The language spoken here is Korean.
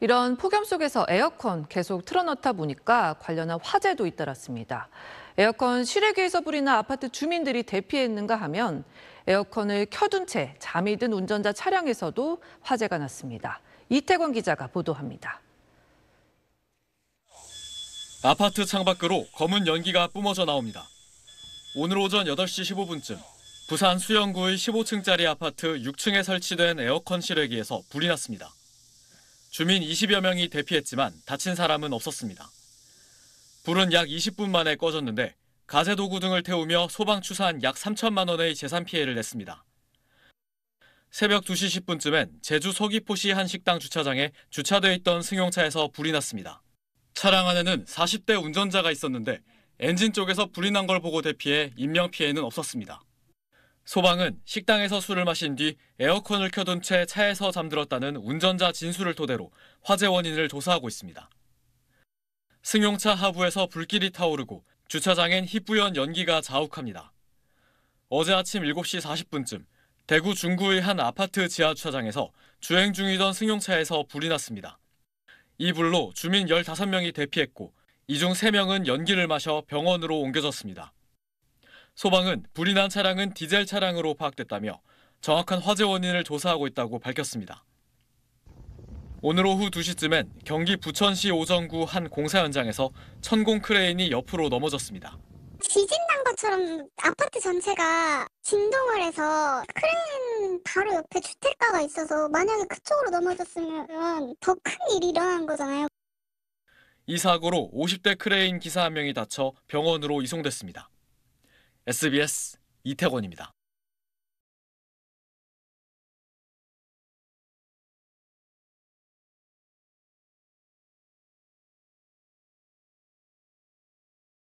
이런 폭염 속에서 에어컨 계속 틀어놓다 보니까 관련한 화재도 잇따랐습니다. 에어컨 실외기에서 불이나 아파트 주민들이 대피했는가 하면 에어컨을 켜둔 채 잠이 든 운전자 차량에서도 화재가 났습니다. 이태권 기자가 보도합니다. 아파트 창밖으로 검은 연기가 뿜어져 나옵니다. 오늘 오전 8시 15분쯤 부산 수영구의 15층짜리 아파트 6층에 설치된 에어컨 실외기에서 불이 났습니다. 주민 20여 명이 대피했지만 다친 사람은 없었습니다. 불은 약 20분 만에 꺼졌는데 가재 도구 등을 태우며 소방 추산 약 3천만 원의 재산 피해를 냈습니다. 새벽 2시 10분쯤엔 제주 서귀포시 한 식당 주차장에 주차돼 있던 승용차에서 불이 났습니다. 차량 안에는 40대 운전자가 있었는데 엔진 쪽에서 불이 난 걸 보고 대피해 인명 피해는 없었습니다. 소방은 식당에서 술을 마신 뒤 에어컨을 켜둔 채 차에서 잠들었다는 운전자 진술을 토대로 화재 원인을 조사하고 있습니다. 승용차 하부에서 불길이 타오르고 주차장엔 희뿌연 연기가 자욱합니다. 어제 아침 7시 40분쯤 대구 중구의 한 아파트 지하 주차장에서 주행 중이던 승용차에서 불이 났습니다. 이 불로 주민 15명이 대피했고 이 중 3명은 연기를 마셔 병원으로 옮겨졌습니다. 소방은 불이 난 차량은 디젤 차량으로 파악됐다며 정확한 화재 원인을 조사하고 있다고 밝혔습니다. 오늘 오후 2시쯤엔 경기 부천시 오정구 한 공사 현장에서 천공 크레인이 옆으로 넘어졌습니다. 지진 난 것처럼 아파트 전체가 진동을 해서 크레인 바로 옆에 주택가가 있어서 만약에 그쪽으로 넘어졌으면 더 큰 일이 일어난 거잖아요. 이 사고로 50대 크레인 기사 한 명이 다쳐 병원으로 이송됐습니다. SBS 이태곤입니다.